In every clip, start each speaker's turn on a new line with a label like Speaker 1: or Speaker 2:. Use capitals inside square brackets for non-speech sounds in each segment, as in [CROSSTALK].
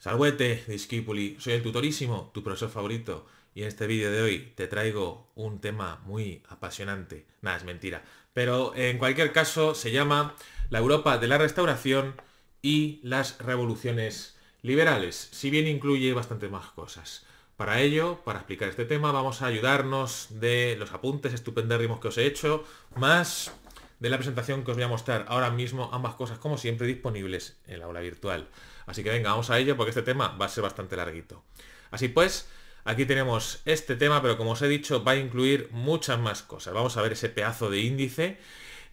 Speaker 1: Salvete discípuli. soy el tutorísimo, tu profesor favorito, y en este vídeo de hoy te traigo un tema muy apasionante. Nada, es mentira. Pero en cualquier caso se llama La Europa de la Restauración y las Revoluciones Liberales, si bien incluye bastantes más cosas. Para ello, para explicar este tema, vamos a ayudarnos de los apuntes estupendérrimos que os he hecho, más de la presentación que os voy a mostrar ahora mismo, ambas cosas como siempre disponibles en la aula virtual. Así que venga, vamos a ello porque este tema va a ser bastante larguito. Así pues, aquí tenemos este tema, pero como os he dicho, va a incluir muchas más cosas. Vamos a ver ese pedazo de índice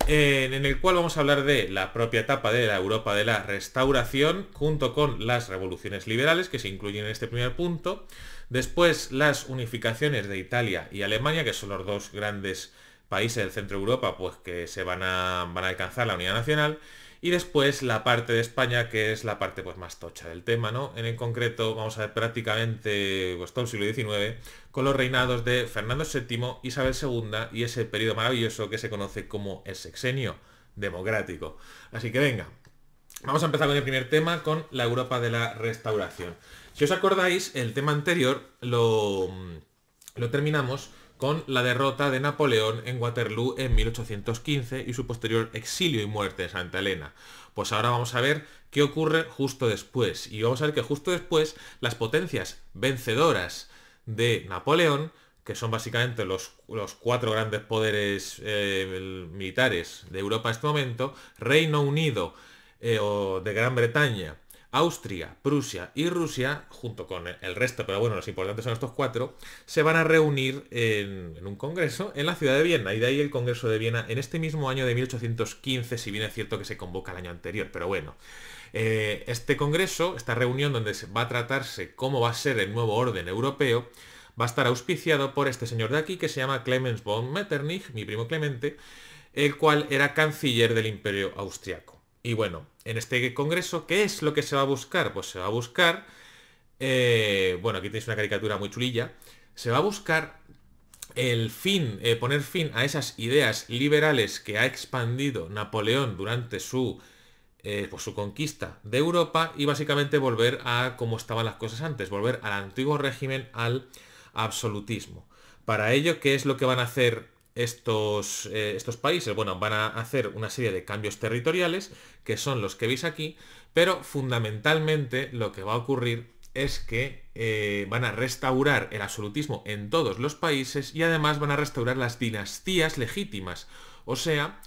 Speaker 1: eh, en el cual vamos a hablar de la propia etapa de la Europa de la restauración junto con las revoluciones liberales que se incluyen en este primer punto. Después las unificaciones de Italia y Alemania, que son los dos grandes países del centro de Europa pues que se van a, van a alcanzar la unidad nacional y después la parte de España que es la parte pues más tocha del tema, ¿no? En el concreto vamos a ver prácticamente pues, todo el siglo XIX con los reinados de Fernando VII, Isabel II y ese periodo maravilloso que se conoce como el sexenio democrático. Así que venga, vamos a empezar con el primer tema, con la Europa de la Restauración. Si os acordáis, el tema anterior lo, lo terminamos con la derrota de Napoleón en Waterloo en 1815 y su posterior exilio y muerte en Santa Elena. Pues ahora vamos a ver qué ocurre justo después. Y vamos a ver que justo después las potencias vencedoras de Napoleón, que son básicamente los, cuatro grandes poderes eh, militares de Europa en este momento, Reino Unido eh, o de Gran Bretaña, Austria, Prusia y Rusia, junto con el resto, pero bueno, los importantes son estos cuatro, se van a reunir en, un congreso en la ciudad de Viena, y de ahí el Congreso de Viena en este mismo año de 1815, si bien es cierto que se convoca el año anterior, pero bueno. Eh, este congreso, esta reunión donde va a tratarse cómo va a ser el nuevo orden europeo, va a estar auspiciado por este señor de aquí que se llama Clemens von Metternich, mi primo Clemente, el cual era canciller del Imperio Austriaco. Y bueno, en este congreso, ¿qué es lo que se va a buscar? Pues se va a buscar, eh, bueno, aquí tenéis una caricatura muy chulilla, se va a buscar el fin, eh, poner fin a esas ideas liberales que ha expandido Napoleón durante su, eh, pues su conquista de Europa y básicamente volver a como estaban las cosas antes, volver al antiguo régimen, al absolutismo. Para ello, ¿qué es lo que van a hacer estos, eh, estos países, bueno, van a hacer una serie de cambios territoriales, que son los que veis aquí, pero fundamentalmente lo que va a ocurrir es que eh, van a restaurar el absolutismo en todos los países y además van a restaurar las dinastías legítimas. O sea,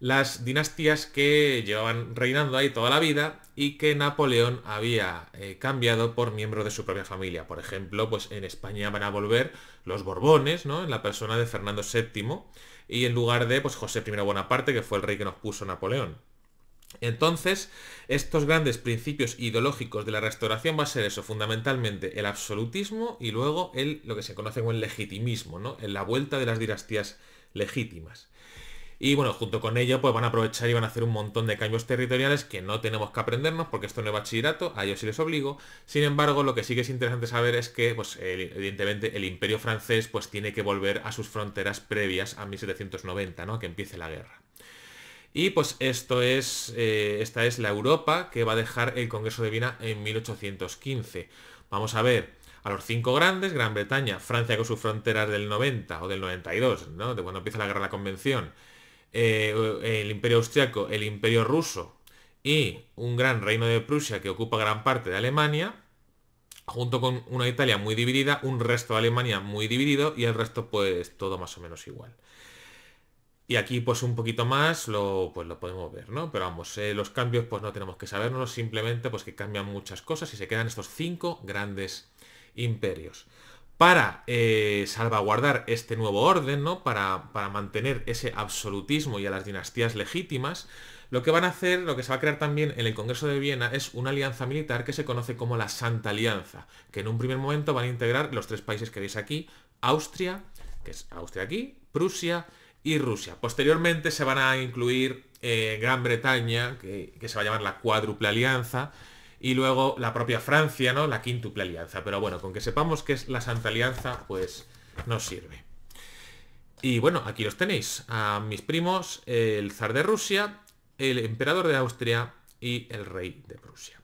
Speaker 1: las dinastías que llevaban reinando ahí toda la vida y que Napoleón había eh, cambiado por miembro de su propia familia. Por ejemplo, pues en España van a volver los Borbones, ¿no? En la persona de Fernando VII y en lugar de pues, José I Bonaparte, que fue el rey que nos puso Napoleón. Entonces, estos grandes principios ideológicos de la restauración va a ser eso, fundamentalmente el absolutismo y luego el, lo que se conoce como el legitimismo, ¿no? En la vuelta de las dinastías legítimas. Y bueno, junto con ello, pues van a aprovechar y van a hacer un montón de cambios territoriales que no tenemos que aprendernos porque esto no es bachillerato, a ellos sí les obligo. Sin embargo, lo que sí que es interesante saber es que, pues, evidentemente, el imperio francés pues tiene que volver a sus fronteras previas a 1790, ¿no? Que empiece la guerra. Y pues esto es, eh, esta es la Europa que va a dejar el Congreso de Viena en 1815. Vamos a ver, a los cinco grandes, Gran Bretaña, Francia con sus fronteras del 90 o del 92, ¿no? De cuando empieza la guerra de la Convención, eh, el imperio austriaco, el imperio ruso y un gran reino de Prusia que ocupa gran parte de Alemania, junto con una Italia muy dividida, un resto de Alemania muy dividido y el resto pues todo más o menos igual. Y aquí pues un poquito más lo, pues, lo podemos ver, ¿no? Pero vamos, eh, los cambios pues no tenemos que sabernos, simplemente pues que cambian muchas cosas y se quedan estos cinco grandes imperios para eh, salvaguardar este nuevo orden, ¿no? Para, mantener ese absolutismo y a las dinastías legítimas, lo que van a hacer, lo que se va a crear también en el Congreso de Viena es una alianza militar que se conoce como la Santa Alianza, que en un primer momento van a integrar los tres países que veis aquí, Austria, que es Austria aquí, Prusia y Rusia. Posteriormente se van a incluir eh, Gran Bretaña, que, que se va a llamar la Cuádruple Alianza, y luego la propia Francia, ¿no? La quíntuple alianza. Pero bueno, con que sepamos que es la Santa Alianza, pues nos sirve. Y bueno, aquí los tenéis, a mis primos, el zar de Rusia, el emperador de Austria y el rey de Prusia.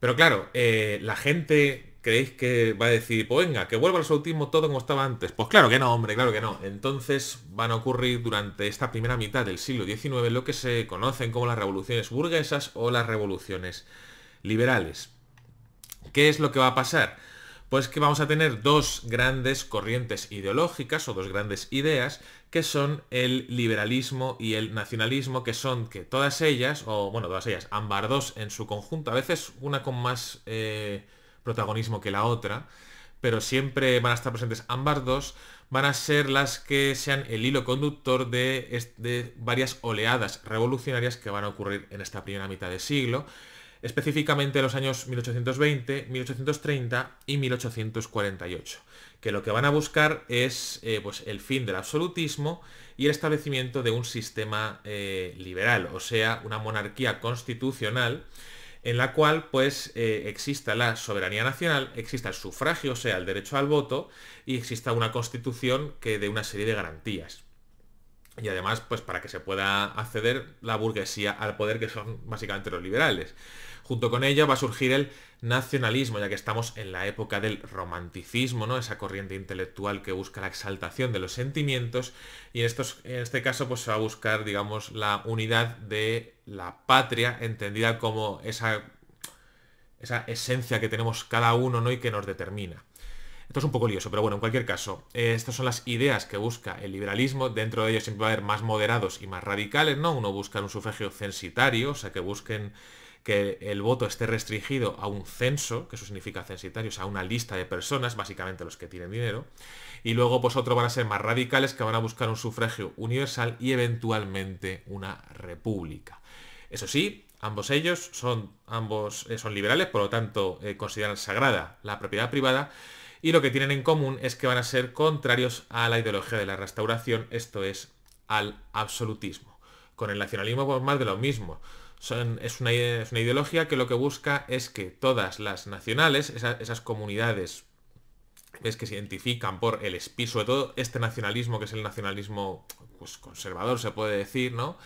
Speaker 1: Pero claro, eh, la gente creéis que va a decir, pues venga, que vuelva al absolutismo todo como estaba antes. Pues claro que no, hombre, claro que no. Entonces van a ocurrir durante esta primera mitad del siglo XIX lo que se conocen como las revoluciones burguesas o las revoluciones liberales. ¿Qué es lo que va a pasar? Pues que vamos a tener dos grandes corrientes ideológicas o dos grandes ideas que son el liberalismo y el nacionalismo, que son que todas ellas, o bueno, todas ellas, ambas dos en su conjunto, a veces una con más... Eh, protagonismo que la otra, pero siempre van a estar presentes ambas dos, van a ser las que sean el hilo conductor de, varias oleadas revolucionarias que van a ocurrir en esta primera mitad de siglo, específicamente los años 1820, 1830 y 1848, que lo que van a buscar es eh, pues, el fin del absolutismo y el establecimiento de un sistema eh, liberal, o sea, una monarquía constitucional en la cual pues eh, exista la soberanía nacional, exista el sufragio, o sea, el derecho al voto, y exista una constitución que dé una serie de garantías. Y además, pues para que se pueda acceder la burguesía al poder, que son básicamente los liberales. Junto con ella va a surgir el nacionalismo, ya que estamos en la época del romanticismo, ¿no? Esa corriente intelectual que busca la exaltación de los sentimientos y en, estos, en este caso pues se va a buscar, digamos, la unidad de la patria, entendida como esa, esa esencia que tenemos cada uno, ¿no? Y que nos determina. Esto es un poco lioso, pero bueno, en cualquier caso, eh, estas son las ideas que busca el liberalismo. Dentro de ellos siempre va a haber más moderados y más radicales, ¿no? Uno busca un sufragio censitario, o sea, que busquen que el voto esté restringido a un censo, que eso significa censitarios, a una lista de personas, básicamente los que tienen dinero, y luego pues otros van a ser más radicales que van a buscar un sufragio universal y eventualmente una república. Eso sí, ambos ellos son, ambos, eh, son liberales, por lo tanto eh, consideran sagrada la propiedad privada, y lo que tienen en común es que van a ser contrarios a la ideología de la restauración, esto es, al absolutismo. Con el nacionalismo pues más de lo mismo es, una, es, una, ideología que lo que busca es que todas las nacionales, esas comunidades es que se identifican por el espíritu de todo este nacionalismo que es el nacionalismo pues, conservador, se puede decir, ¿no?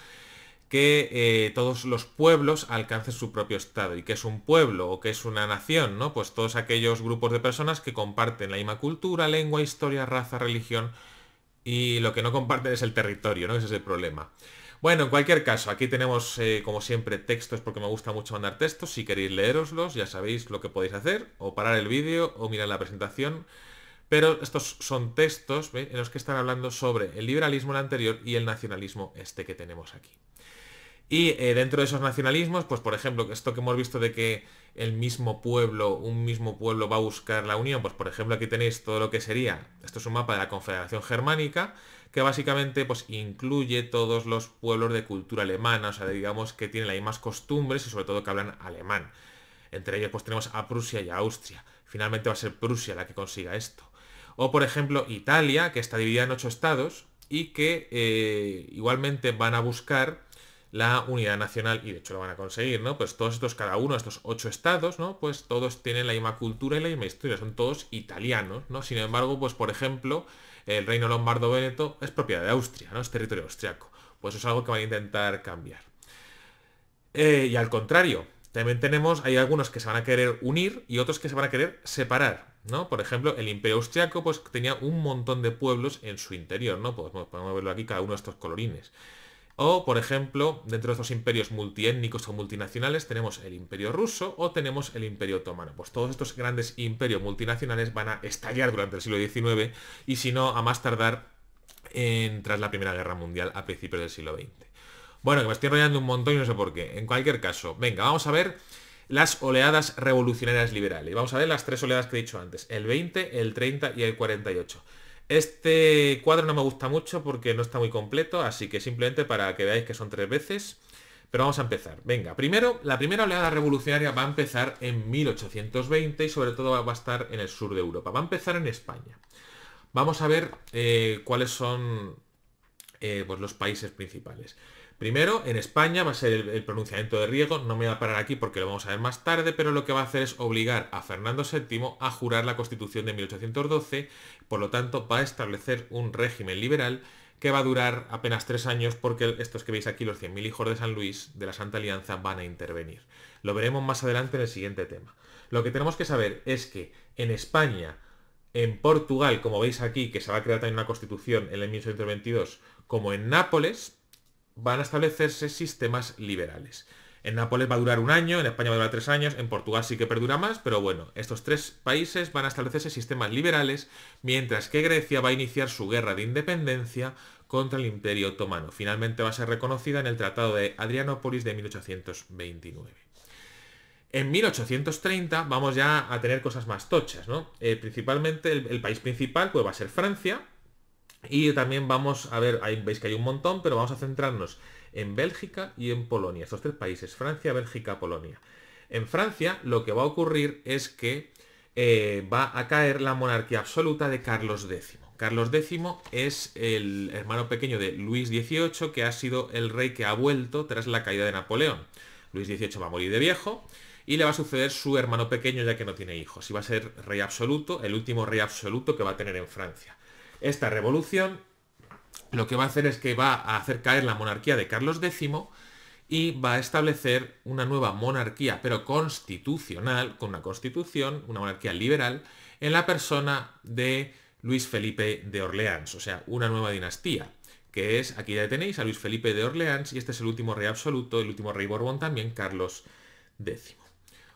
Speaker 1: Que eh, todos los pueblos alcancen su propio estado y que es un pueblo o que es una nación, ¿no? Pues todos aquellos grupos de personas que comparten la misma cultura, lengua, historia, raza, religión y lo que no comparten es el territorio, ¿no? Ese es el problema. Bueno, en cualquier caso, aquí tenemos eh, como siempre textos porque me gusta mucho mandar textos. Si queréis leeroslos, ya sabéis lo que podéis hacer, o parar el vídeo o mirar la presentación. Pero estos son textos en los que están hablando sobre el liberalismo el anterior y el nacionalismo este que tenemos aquí. Y eh, dentro de esos nacionalismos, pues por ejemplo, esto que hemos visto de que el mismo pueblo, un mismo pueblo va a buscar la unión, pues por ejemplo aquí tenéis todo lo que sería, esto es un mapa de la Confederación Germánica, que básicamente pues incluye todos los pueblos de cultura alemana, o sea, digamos que tienen las mismas costumbres y sobre todo que hablan alemán. Entre ellos pues tenemos a Prusia y a Austria. Finalmente va a ser Prusia la que consiga esto. O por ejemplo Italia, que está dividida en ocho estados y que eh, igualmente van a buscar la unidad nacional, y de hecho lo van a conseguir, ¿no? Pues todos estos, cada uno, estos ocho estados, ¿no? Pues todos tienen la misma cultura y la misma historia, son todos italianos, ¿no? Sin embargo, pues por ejemplo, el reino lombardo-veneto es propiedad de Austria, ¿no? Es territorio austriaco. Pues eso es algo que van a intentar cambiar. Eh, y al contrario, también tenemos, hay algunos que se van a querer unir y otros que se van a querer separar, ¿no? Por ejemplo, el imperio austriaco pues tenía un montón de pueblos en su interior, ¿no? podemos verlo aquí, cada uno de estos colorines. O, por ejemplo, dentro de estos imperios multiétnicos o multinacionales tenemos el imperio ruso o tenemos el imperio otomano. Pues todos estos grandes imperios multinacionales van a estallar durante el siglo XIX y si no, a más tardar tras la Primera Guerra Mundial a principios del siglo XX. Bueno, que me estoy enrollando un montón y no sé por qué. En cualquier caso, venga, vamos a ver las oleadas revolucionarias liberales. Vamos a ver las tres oleadas que he dicho antes, el 20, el 30 y el 48. Este cuadro no me gusta mucho porque no está muy completo, así que simplemente para que veáis que son tres veces. Pero vamos a empezar. Venga, primero, la primera oleada revolucionaria va a empezar en 1820 y sobre todo va a estar en el sur de Europa. Va a empezar en España. Vamos a ver eh, cuáles son eh, pues, los países principales. Primero, en España va a ser el, pronunciamiento de Riego, no me voy a parar aquí porque lo vamos a ver más tarde, pero lo que va a hacer es obligar a Fernando VII a jurar la Constitución de 1812, por lo tanto va a establecer un régimen liberal que va a durar apenas tres años porque estos que veis aquí, los 100.000 hijos de San Luis, de la Santa Alianza, van a intervenir. Lo veremos más adelante en el siguiente tema. Lo que tenemos que saber es que en España, en Portugal, como veis aquí, que se va a crear también una constitución en el 1822, como en Nápoles, van a establecerse sistemas liberales. En Nápoles va a durar un año, en España va a durar tres años, en Portugal sí que perdura más, pero bueno, estos tres países van a establecerse sistemas liberales, mientras que Grecia va a iniciar su guerra de independencia contra el Imperio Otomano. Finalmente va a ser reconocida en el Tratado de Adrianópolis de 1829. En 1830 vamos ya a tener cosas más tochas, ¿no? Eh, principalmente el, el país principal pues, va a ser Francia, y también vamos a ver, veis que hay un montón, pero vamos a centrarnos en Bélgica y en Polonia, estos tres países, Francia, Bélgica, Polonia. En Francia lo que va a ocurrir es que eh, va a caer la monarquía absoluta de Carlos X. Carlos X es el hermano pequeño de Luis XVIII, que ha sido el rey que ha vuelto tras la caída de Napoleón. Luis XVIII va a morir de viejo y le va a suceder su hermano pequeño ya que no tiene hijos y va a ser rey absoluto, el último rey absoluto que va a tener en Francia. Esta revolución lo que va a hacer es que va a hacer caer la monarquía de Carlos X y va a establecer una nueva monarquía, pero constitucional, con una constitución, una monarquía liberal, en la persona de Luis Felipe de Orleans, o sea, una nueva dinastía, que es, aquí ya tenéis, a Luis Felipe de Orleans, y este es el último rey absoluto, el último rey Borbón también, Carlos X.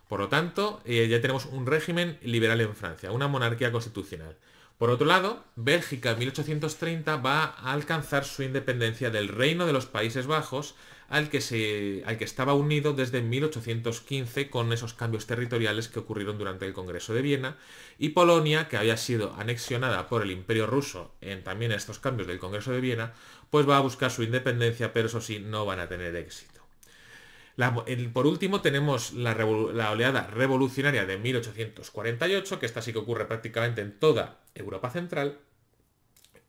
Speaker 1: Por lo tanto, eh, ya tenemos un régimen liberal en Francia, una monarquía constitucional. Por otro lado, Bélgica en 1830 va a alcanzar su independencia del Reino de los Países Bajos, al que, se, al que estaba unido desde 1815 con esos cambios territoriales que ocurrieron durante el Congreso de Viena, y Polonia, que había sido anexionada por el Imperio Ruso en también estos cambios del Congreso de Viena, pues va a buscar su independencia, pero eso sí, no van a tener éxito por último tenemos la, oleada revolucionaria de 1848, que esta sí que ocurre prácticamente en toda Europa Central.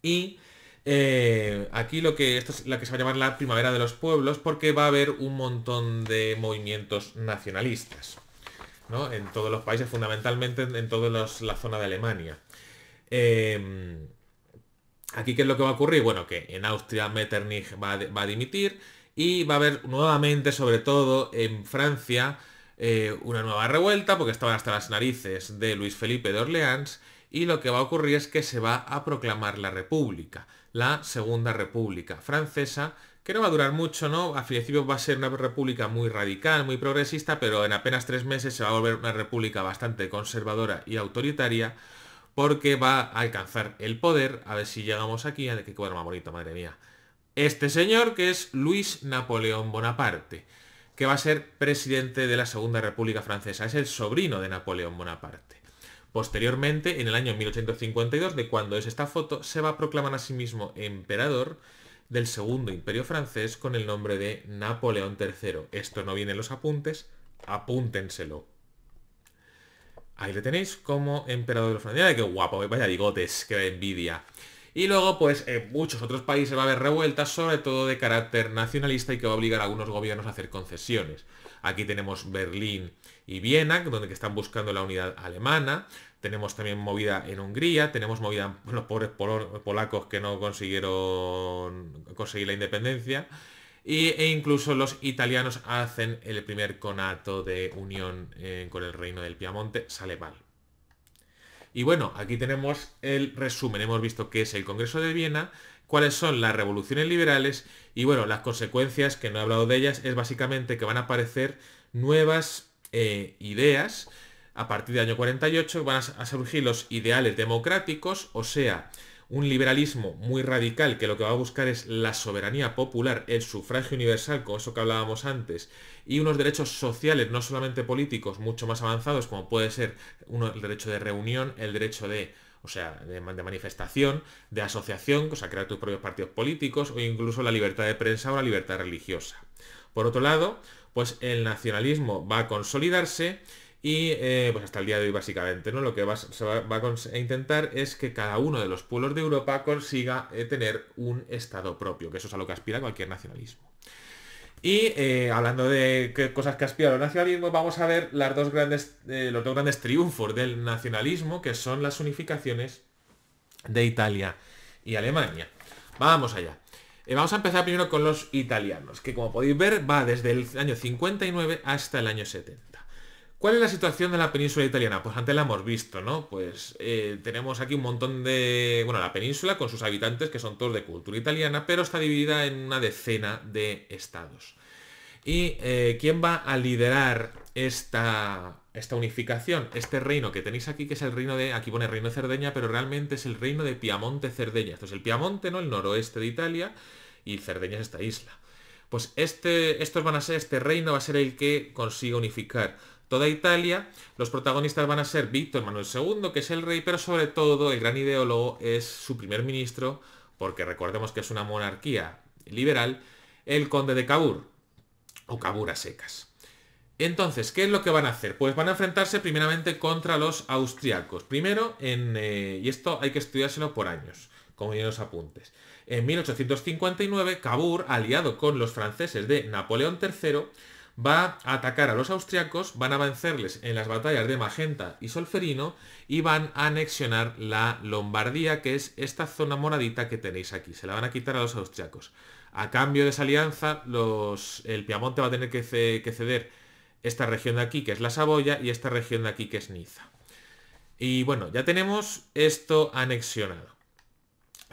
Speaker 1: Y eh, aquí lo que, esto es la que se va a llamar la primavera de los pueblos, porque va a haber un montón de movimientos nacionalistas. En todos los países, fundamentalmente en toda la zona de Alemania. Em, aquí, ¿qué es lo que va a ocurrir? Bueno, que en Austria Metternich va a dimitir y va a haber nuevamente, sobre todo en Francia, eh, una nueva revuelta, porque estaban hasta las narices de Luis Felipe de Orleans, y lo que va a ocurrir es que se va a proclamar la República, la Segunda República Francesa, que no va a durar mucho, ¿no? A principio va a ser una república muy radical, muy progresista, pero en apenas tres meses se va a volver una república bastante conservadora y autoritaria, porque va a alcanzar el poder, a ver si llegamos aquí, a que más bonito, madre mía, este señor que es Luis Napoleón Bonaparte, que va a ser presidente de la Segunda República Francesa. Es el sobrino de Napoleón Bonaparte. Posteriormente, en el año 1852, de cuando es esta foto, se va a proclamar a sí mismo emperador del Segundo Imperio Francés con el nombre de Napoleón III. Esto no viene en los apuntes, apúntenselo. Ahí lo tenéis como emperador de los ¡Qué guapo! Vaya bigotes, qué envidia. Y luego, pues, en muchos otros países va a haber revueltas, sobre todo de carácter nacionalista y que va a obligar a algunos gobiernos a hacer concesiones. Aquí tenemos Berlín y Viena, donde que están buscando la unidad alemana. Tenemos también movida en Hungría, tenemos movida los pobres polacos que no consiguieron conseguir la independencia. e incluso los italianos hacen el primer conato de unión eh, con el reino del Piamonte, sale mal. Y bueno, aquí tenemos el resumen. Hemos visto qué es el Congreso de Viena, cuáles son las revoluciones liberales y bueno, las consecuencias, que no he hablado de ellas, es básicamente que van a aparecer nuevas eh, ideas a partir del año 48, van a surgir los ideales democráticos, o sea, un liberalismo muy radical que lo que va a buscar es la soberanía popular, el sufragio universal, con eso que hablábamos antes, y unos derechos sociales, no solamente políticos, mucho más avanzados, como puede ser el derecho de reunión, el derecho de o sea, de, manifestación, de asociación, o sea, crear tus propios partidos políticos, o incluso la libertad de prensa o la libertad religiosa. Por otro lado, pues el nacionalismo va a consolidarse y eh, pues hasta el día de hoy básicamente, ¿no? Lo que va, se va, a intentar es que cada uno de los pueblos de Europa consiga eh, tener un Estado propio, que eso es a lo que aspira cualquier nacionalismo. Y eh, hablando de cosas que aspira el nacionalismo, vamos a ver las dos grandes, eh, los dos grandes triunfos del nacionalismo, que son las unificaciones de Italia y Alemania. Vamos allá. Eh, vamos a empezar primero con los italianos, que como podéis ver va desde el año 59 hasta el año 70. ¿Cuál es la situación de la península italiana? Pues antes la hemos visto, ¿no? Pues eh, tenemos aquí un montón de... Bueno, la península con sus habitantes que son todos de cultura italiana, pero está dividida en una decena de estados. ¿Y eh, quién va a liderar esta, esta unificación? Este reino que tenéis aquí, que es el reino de... Aquí pone reino de Cerdeña, pero realmente es el reino de Piamonte-Cerdeña. Esto es el Piamonte, ¿no? El noroeste de Italia y Cerdeña es esta isla. Pues este, estos van a ser, este reino va a ser el que consiga unificar toda Italia. Los protagonistas van a ser Víctor Manuel II, que es el rey, pero sobre todo el gran ideólogo es su primer ministro, porque recordemos que es una monarquía liberal, el conde de Cavour, o Cabur a secas. Entonces, ¿qué es lo que van a hacer? Pues van a enfrentarse primeramente contra los austriacos. Primero, en, eh, y esto hay que estudiárselo por años, como en los apuntes. En 1859, Cabur, aliado con los franceses de Napoleón III, va a atacar a los austriacos, van a vencerles en las batallas de Magenta y Solferino y van a anexionar la Lombardía, que es esta zona moradita que tenéis aquí. Se la van a quitar a los austriacos. A cambio de esa alianza, los, el Piamonte va a tener que, ceder esta región de aquí, que es la Saboya, y esta región de aquí, que es Niza. Y bueno, ya tenemos esto anexionado.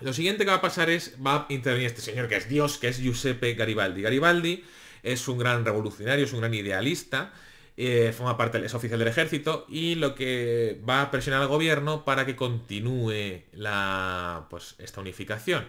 Speaker 1: Lo siguiente que va a pasar es, va a intervenir este señor que es Dios, que es Giuseppe Garibaldi. Garibaldi es un gran revolucionario, es un gran idealista, eh, forma parte, es oficial del ejército y lo que va a presionar al gobierno para que continúe la, pues, esta unificación.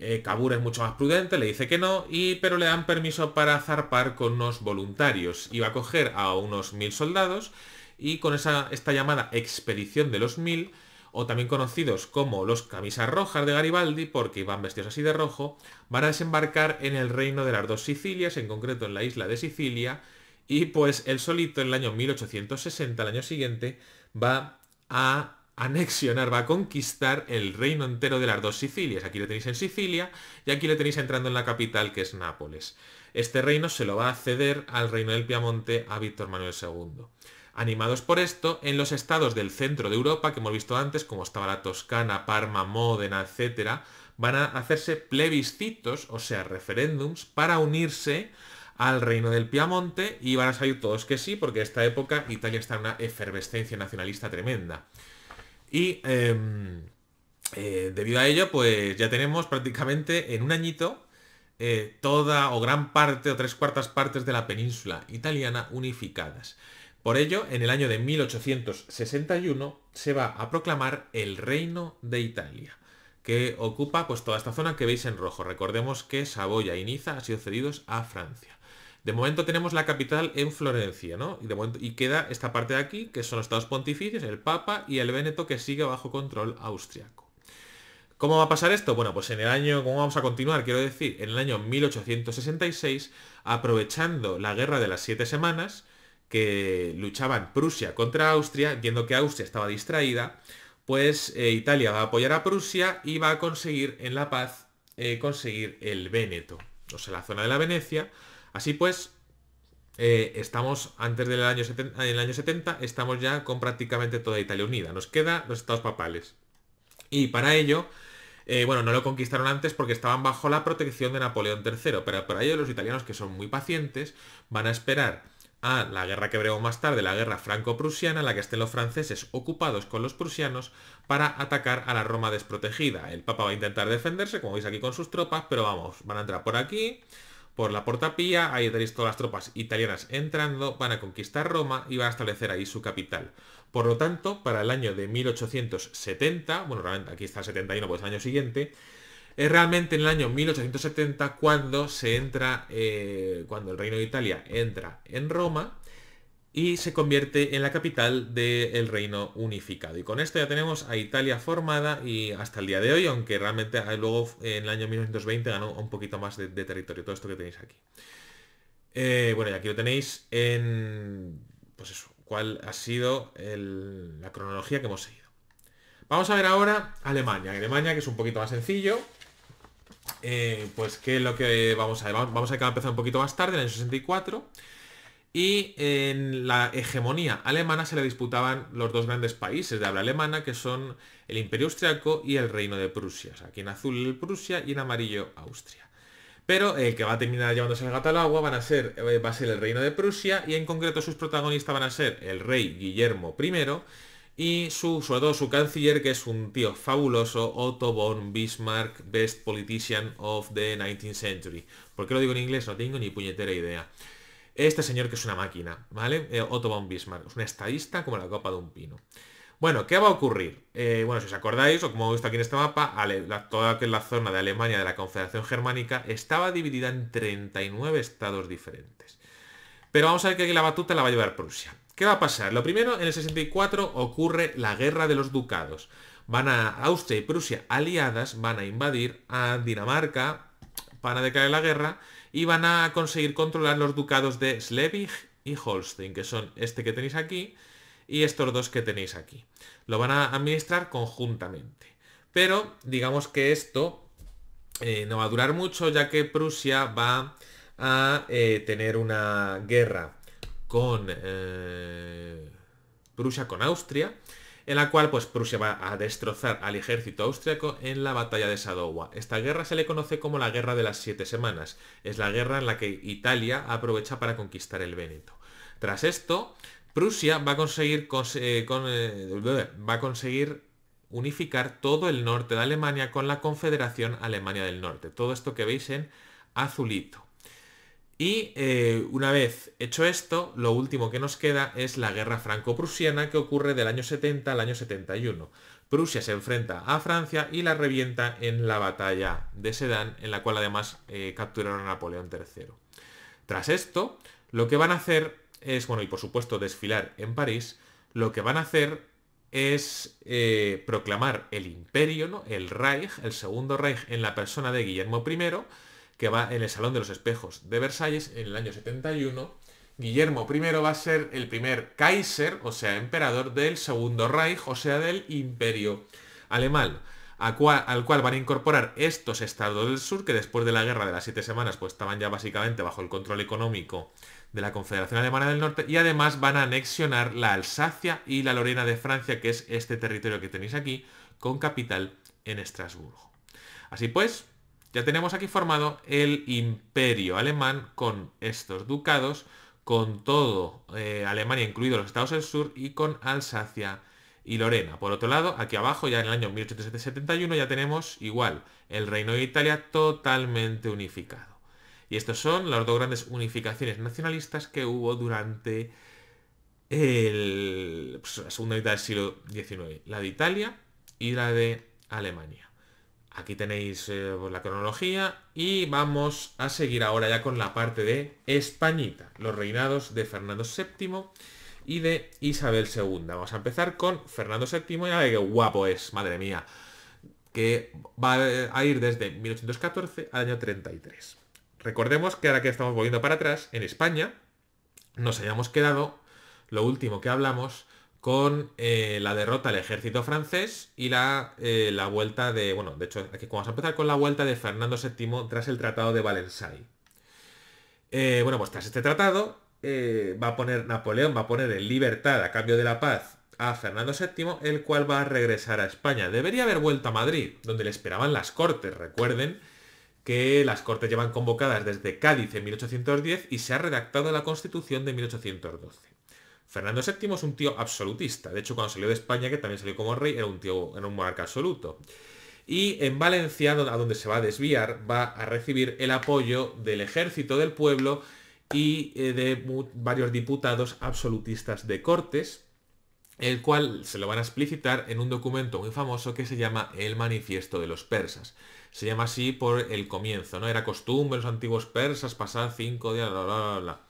Speaker 1: Eh, es mucho más prudente, le dice que no, y, pero le dan permiso para zarpar con unos voluntarios. Y va a coger a unos mil soldados y con esta llamada expedición de los mil o también conocidos como los camisas rojas de Garibaldi, porque iban vestidos así de rojo, van a desembarcar en el reino de las dos Sicilias, en concreto en la isla de Sicilia, y pues él solito en el año 1860, el año siguiente, va a anexionar, va a conquistar el reino entero de las dos Sicilias. Aquí lo tenéis en Sicilia y aquí lo tenéis entrando en la capital que es Nápoles. Este reino se lo va a ceder al reino del Piamonte a Víctor Manuel II. Animados por esto, en los estados del centro de Europa, que hemos visto antes, como estaba la Toscana, Parma, Módena, etc., van a hacerse plebiscitos, o sea, referéndums, para unirse al reino del Piamonte y van a salir todos que sí, porque en esta época Italia está en una efervescencia nacionalista tremenda. Y em, eh, debido a ello, pues ya tenemos prácticamente en un añito eh, toda o gran parte o tres cuartas partes de la península italiana unificadas. Por ello, en el año de 1861 se va a proclamar el Reino de Italia, que ocupa pues, toda esta zona que veis en rojo. Recordemos que Saboya y Niza han sido cedidos a Francia. De momento tenemos la capital en Florencia, ¿no? Y, queda esta parte de aquí, que son los estados pontificios, el Papa y el Véneto, que sigue bajo control austriaco. ¿Cómo va a pasar esto? Bueno, pues en el año, ¿cómo vamos a continuar? Quiero decir, en el año 1866, aprovechando la guerra de las siete semanas, que luchaban Prusia contra Austria, viendo que Austria estaba distraída, pues eh, Italia va a apoyar a Prusia y va a conseguir en la paz eh, conseguir el Véneto, o sea, la zona de la Venecia. Así pues, eh, estamos antes del año 70, el año 70, estamos ya con prácticamente toda Italia unida. Nos quedan los estados papales. Y para ello, bueno, no lo conquistaron antes porque estaban bajo la protección de Napoleón III, pero para ello los italianos que son muy pacientes van a esperar a la guerra que veremos más tarde, la guerra franco-prusiana, en la que estén los franceses ocupados con los prusianos para atacar a la Roma desprotegida. El Papa va a intentar defenderse, como veis aquí con sus tropas, pero vamos, van a entrar por aquí, por la Portapía, ahí tenéis todas las tropas italianas entrando, van a conquistar Roma y van a establecer ahí su capital. Por lo tanto, para el año de 1870, bueno, realmente aquí está el 71, pues el año siguiente, es realmente en el año 1870 cuando se entra, eh, cuando el Reino de Italia entra en Roma y se convierte en la capital del Reino Unificado. Y con esto ya tenemos a Italia formada y hasta el día de hoy, aunque realmente eh, luego eh, en el año 1920 ganó un poquito más de, territorio, todo esto que tenéis aquí. bueno, y aquí lo tenéis en, pues eso, cuál ha sido la cronología que hemos seguido. Vamos a ver ahora Alemania. Alemania, que es un poquito más sencillo. Eh, pues que lo que eh, vamos a ver, vamos a empezar un poquito más tarde, en el 64, y en la hegemonía alemana se le disputaban los dos grandes países de habla alemana, que son el Imperio Austriaco y el Reino de Prusia. aquí en azul el Prusia y en amarillo Austria. Pero el que va a terminar llevándose el gato al agua van a ser, eh, va a ser el Reino de Prusia y en concreto sus protagonistas van a ser el rey Guillermo I y su, sobre todo su canciller, que es un tío fabuloso, Otto von Bismarck, Best Politician of the 19th Century. ¿Por qué lo digo en inglés? No tengo ni puñetera idea. Este señor que es una máquina, ¿vale? Eh, Otto von Bismarck, es un estadista como la copa de un pino. Bueno, ¿qué va a ocurrir? Eh, bueno, si os acordáis, o como hemos visto aquí en este mapa, toda la zona de Alemania de la Confederación Germánica estaba dividida en 39 estados diferentes. Pero vamos a ver que aquí la batuta la va a llevar Prusia. ¿Qué va a pasar? Lo primero, en el 64 ocurre la guerra de los ducados. Van a Austria y Prusia aliadas, van a invadir a Dinamarca, para declarar la guerra y van a conseguir controlar los ducados de Slevig y Holstein, que son este que tenéis aquí y estos dos que tenéis aquí. Lo van a administrar conjuntamente. Pero digamos que esto eh, no va a durar mucho ya que Prusia va a eh, tener una guerra con eh, Prusia con Austria, en la cual pues Prusia va a destrozar al ejército austriaco en la batalla de Sadowa. Esta guerra se le conoce como la Guerra de las Siete Semanas. Es la guerra en la que Italia aprovecha para conquistar el Véneto. Tras esto, Prusia va a conseguir, eh, eh, va a conseguir unificar todo el norte de Alemania con la Confederación Alemania del Norte. Todo esto que veis en azulito. Y eh, una vez hecho esto, lo último que nos queda es la guerra franco-prusiana que ocurre del año 70 al año 71. Prusia se enfrenta a Francia y la revienta en la batalla de Sedan, en la cual además eh, capturaron a Napoleón III. Tras esto, lo que van a hacer es, bueno, y por supuesto desfilar en París, lo que van a hacer es eh, proclamar el imperio, ¿no? el Reich, el segundo Reich en la persona de Guillermo I, que va en el Salón de los Espejos de Versalles en el año 71. Guillermo I va a ser el primer Kaiser, o sea, emperador del Segundo Reich, o sea, del Imperio Alemán, al cual van a incorporar estos estados del sur que después de la Guerra de las Siete Semanas pues estaban ya básicamente bajo el control económico de la Confederación Alemana del Norte y además van a anexionar la Alsacia y la Lorena de Francia, que es este territorio que tenéis aquí, con capital en Estrasburgo. Así pues, ya tenemos aquí formado el imperio alemán con estos ducados, con todo eh, Alemania, incluidos los estados del sur, y con Alsacia y Lorena. Por otro lado, aquí abajo, ya en el año 1871, ya tenemos igual el Reino de Italia totalmente unificado. Y estas son las dos grandes unificaciones nacionalistas que hubo durante el, pues, la segunda mitad del siglo XIX. La de Italia y la de Alemania. Aquí tenéis eh, pues, la cronología y vamos a seguir ahora ya con la parte de Españita, los reinados de Fernando VII y de Isabel II. Vamos a empezar con Fernando VII, ya qué guapo es, madre mía, que va eh, a ir desde 1814 al año 33. Recordemos que ahora que estamos volviendo para atrás, en España nos hayamos quedado, lo último que hablamos con eh, la derrota del ejército francés y eh, la, vuelta de, bueno, de hecho, aquí vamos a empezar con la vuelta de Fernando VII tras el Tratado de Valensay. Eh, bueno, pues tras este tratado va a poner, Napoleón va a poner en libertad a cambio de la paz a Fernando VII, el cual va a regresar a España. Debería haber vuelto a Madrid, donde le esperaban las cortes, recuerden que las cortes llevan convocadas desde Cádiz en 1810 y se ha redactado la constitución de 1812. Fernando VII es un tío absolutista. De hecho, cuando salió de España, que también salió como rey, era un tío, era un monarca absoluto. Y en Valencia, a donde se va a desviar, va a recibir el apoyo del ejército del pueblo y eh, de varios diputados absolutistas de Cortes, el cual se lo van a explicitar en un documento muy famoso que se llama el Manifiesto de los Persas. Se llama así por el comienzo, ¿no? Era costumbre los antiguos persas pasar cinco días, bla, bla, bla, bla.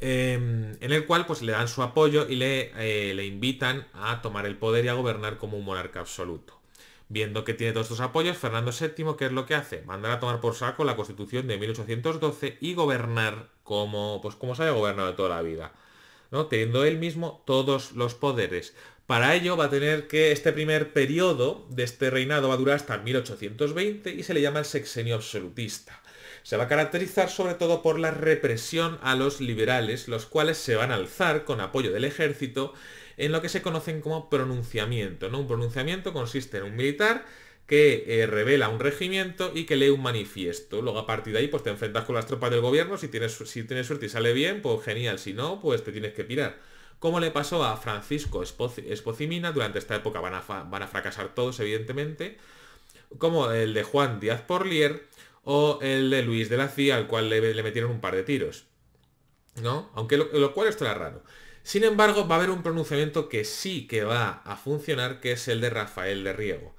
Speaker 1: Em, en el cual pues le dan su apoyo y le, eh, le invitan a tomar el poder y a gobernar como un monarca absoluto. Viendo que tiene todos estos apoyos, Fernando VII, ¿qué es lo que hace? Mandar a tomar por saco la constitución de 1812 y gobernar como, pues, como se haya gobernado toda la vida. ¿no? Teniendo él mismo todos los poderes. Para ello va a tener que este primer periodo de este reinado va a durar hasta 1820 y se le llama el sexenio absolutista. Se va a caracterizar sobre todo por la represión a los liberales, los cuales se van a alzar con apoyo del ejército en lo que se conocen como pronunciamiento. ¿no? Un pronunciamiento consiste en un militar que eh, revela un regimiento y que lee un manifiesto. Luego a partir de ahí pues te enfrentas con las tropas del gobierno, si tienes, si tienes suerte y sale bien, pues genial, si no, pues te tienes que pirar. Como le pasó a Francisco Espocimina, durante esta época van a, van a fracasar todos evidentemente, como el de Juan Díaz Porlier, o el de Luis de la CIA, al cual le, metieron un par de tiros. ¿No? Aunque lo, cual esto era raro. Sin embargo, va a haber un pronunciamiento que sí que va a funcionar, que es el de Rafael de Riego.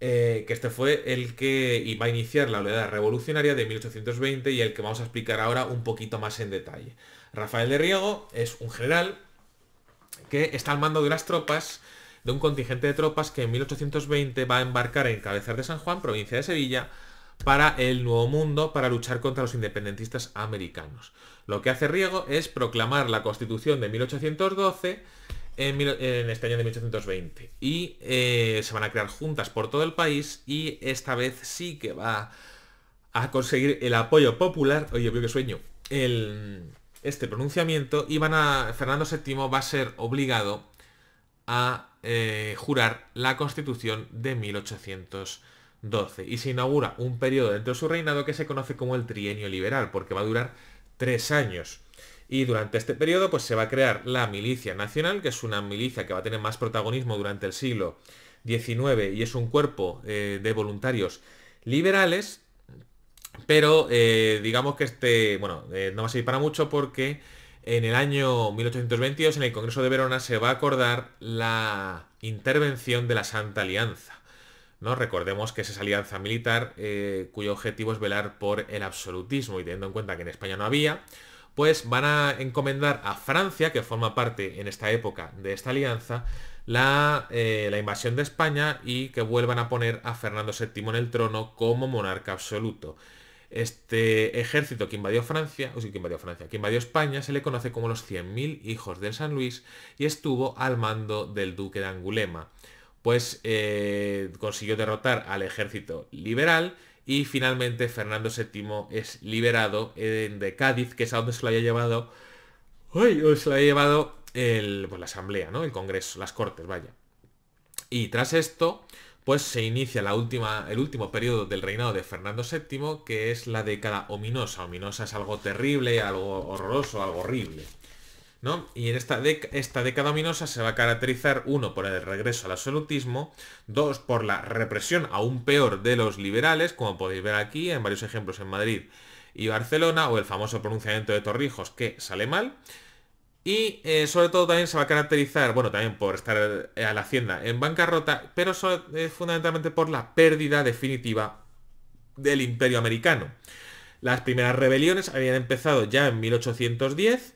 Speaker 1: Eh, que este fue el que iba a iniciar la oleada revolucionaria de 1820 y el que vamos a explicar ahora un poquito más en detalle. Rafael de Riego es un general que está al mando de las tropas, de un contingente de tropas que en 1820 va a embarcar en Cabezas de San Juan, provincia de Sevilla, para el Nuevo Mundo para luchar contra los independentistas americanos. Lo que hace Riego es proclamar la Constitución de 1812 en, este año de 1820. Y eh, se van a crear juntas por todo el país y esta vez sí que va a conseguir el apoyo popular. Oye, creo que sueño. este pronunciamiento y van a, Fernando VII va a ser obligado a eh, jurar la Constitución de 1812 y se inaugura un periodo dentro de su reinado que se conoce como el Trienio Liberal, porque va a durar tres años. Y durante este periodo pues, se va a crear la Milicia Nacional, que es una milicia que va a tener más protagonismo durante el siglo XIX y es un cuerpo eh, de voluntarios liberales, pero eh, digamos que este, bueno, eh, no va a servir para mucho porque en el año 1822 en el Congreso de Verona se va a acordar la intervención de la Santa Alianza. Recordemos que es esa alianza militar eh, cuyo objetivo es velar por el absolutismo y teniendo en cuenta que en España no había, pues van a encomendar a Francia, que forma parte en esta época de esta alianza, la, eh, invasión de España y que vuelvan a poner a Fernando VII en el trono como monarca absoluto. Este ejército que invadió Francia, o que invadió Francia, que invadió España, se le conoce como los 100.000 hijos del San Luis y estuvo al mando del duque de Angulema pues eh, consiguió derrotar al ejército liberal y finalmente Fernando VII es liberado de Cádiz, que es a donde se lo haya llevado, se lo llevado pues, la asamblea, ¿no? El Congreso, las Cortes, vaya. Y tras esto, pues se inicia la última, el último periodo del reinado de Fernando VII, que es la década ominosa. Ominosa es algo terrible, algo horroroso, algo horrible. Y en esta, esta década ominosa se va a caracterizar, uno, por el regreso al absolutismo, dos, por la represión aún peor de los liberales, como podéis ver aquí, en varios ejemplos en Madrid y Barcelona, o el famoso pronunciamiento de Torrijos, que sale mal, y eh, sobre todo también se va a caracterizar, bueno, también por estar eh, a la Hacienda en bancarrota, pero eh, fundamentalmente por la pérdida definitiva del imperio americano. Las primeras rebeliones habían empezado ya en 1810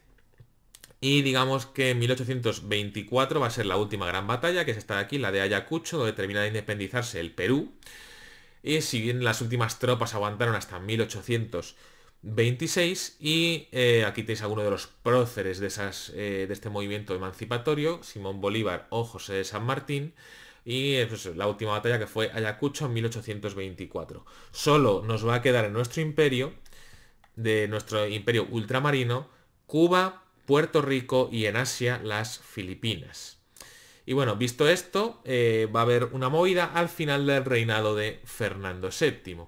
Speaker 1: y digamos que en 1824 va a ser la última gran batalla, que es esta de aquí, la de Ayacucho, donde termina de independizarse el Perú. Y si bien las últimas tropas aguantaron hasta 1826, y eh, aquí tenéis alguno de los próceres de, esas, eh, de este movimiento emancipatorio, Simón Bolívar o José de San Martín, y eh, pues, la última batalla que fue Ayacucho en 1824. Solo nos va a quedar en nuestro imperio, de nuestro imperio ultramarino, Cuba, Puerto Rico y en Asia las Filipinas. Y bueno, visto esto, eh, va a haber una movida al final del reinado de Fernando VII,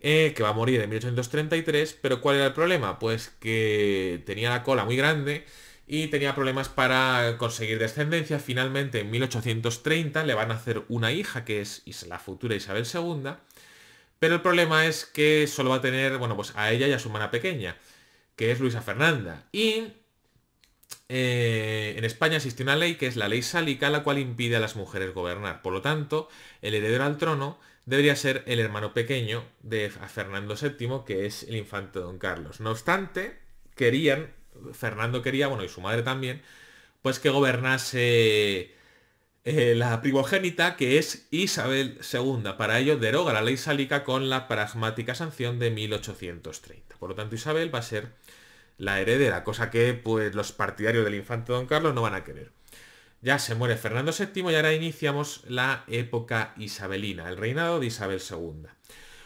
Speaker 1: eh, que va a morir en 1833, pero ¿cuál era el problema? Pues que tenía la cola muy grande y tenía problemas para conseguir descendencia. Finalmente, en 1830 le van a hacer una hija, que es la futura Isabel II, pero el problema es que solo va a tener, bueno, pues a ella y a su hermana pequeña, que es Luisa Fernanda. Y eh, en España existe una ley que es la ley sálica, la cual impide a las mujeres gobernar. Por lo tanto, el heredero al trono debería ser el hermano pequeño de Fernando VII, que es el infante don Carlos. No obstante, querían, Fernando quería, bueno, y su madre también, pues que gobernase eh, la primogénita, que es Isabel II. Para ello, deroga la ley sálica con la pragmática sanción de 1830. Por lo tanto, Isabel va a ser la heredera, cosa que pues los partidarios del infante Don Carlos no van a querer. Ya se muere Fernando VII y ahora iniciamos la época isabelina, el reinado de Isabel II.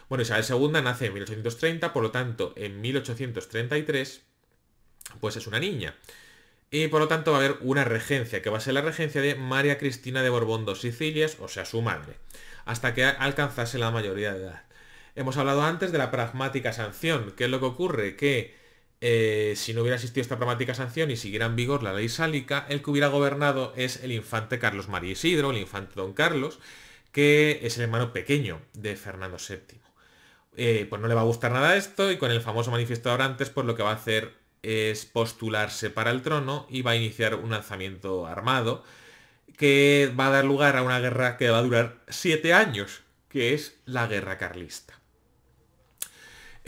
Speaker 1: Bueno, Isabel II nace en 1830, por lo tanto, en 1833, pues es una niña. Y por lo tanto va a haber una regencia, que va a ser la regencia de María Cristina de Borbón dos Sicilias, o sea, su madre, hasta que alcanzase la mayoría de edad. Hemos hablado antes de la pragmática sanción, que es lo que ocurre, que eh, si no hubiera existido esta dramática sanción y siguiera en vigor la ley sálica, el que hubiera gobernado es el infante Carlos María Isidro, el infante Don Carlos, que es el hermano pequeño de Fernando VII. Eh, pues no le va a gustar nada esto y con el famoso manifiesto de Abrantes pues lo que va a hacer es postularse para el trono y va a iniciar un lanzamiento armado que va a dar lugar a una guerra que va a durar siete años, que es la guerra carlista.